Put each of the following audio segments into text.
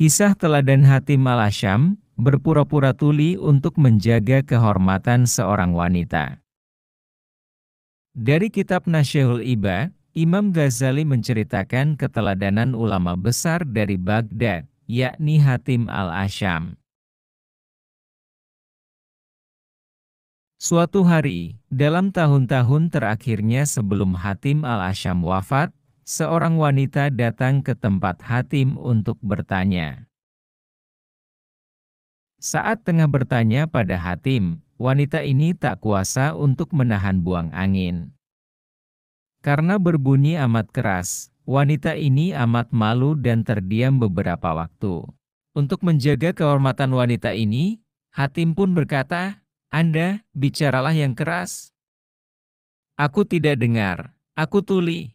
Kisah teladan hati Al-Asham, berpura-pura tuli untuk menjaga kehormatan seorang wanita. Dari kitab Nasyehul Iba, Imam Ghazali menceritakan keteladanan ulama besar dari Baghdad, yakni Hatim al-Asham. Suatu hari, dalam tahun-tahun terakhirnya sebelum Hatim al-Asham wafat, seorang wanita datang ke tempat Hatim untuk bertanya. Saat tengah bertanya pada Hatim, wanita ini tak kuasa untuk menahan buang angin. Karena berbunyi amat keras, wanita ini amat malu dan terdiam beberapa waktu. Untuk menjaga kehormatan wanita ini, Hatim pun berkata, "Anda bicaralah yang keras." Aku tidak dengar, aku tuli.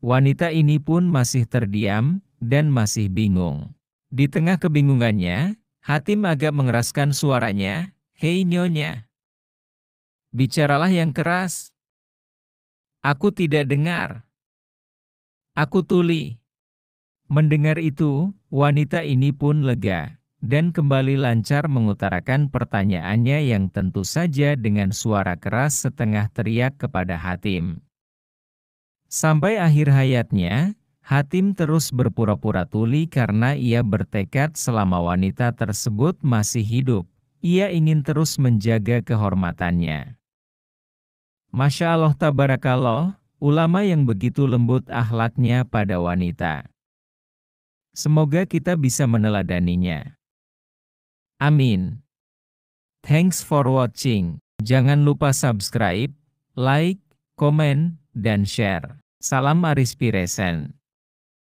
Wanita ini pun masih terdiam dan masih bingung. Di tengah kebingungannya, Hatim agak mengeraskan suaranya, Hei Nyonya. Bicaralah yang keras. Aku tidak dengar. Aku tuli. Mendengar itu, wanita ini pun lega dan kembali lancar mengutarakan pertanyaannya yang tentu saja dengan suara keras setengah teriak kepada Hatim. Sampai akhir hayatnya, Hatim terus berpura-pura tuli karena ia bertekad selama wanita tersebut masih hidup. Ia ingin terus menjaga kehormatannya. Masya Allah tabarakallah, ulama yang begitu lembut akhlaknya pada wanita. Semoga kita bisa meneladaninya. Amin. Thanks for watching. Jangan lupa subscribe, like, comment dan share. Salam Aris Piresen.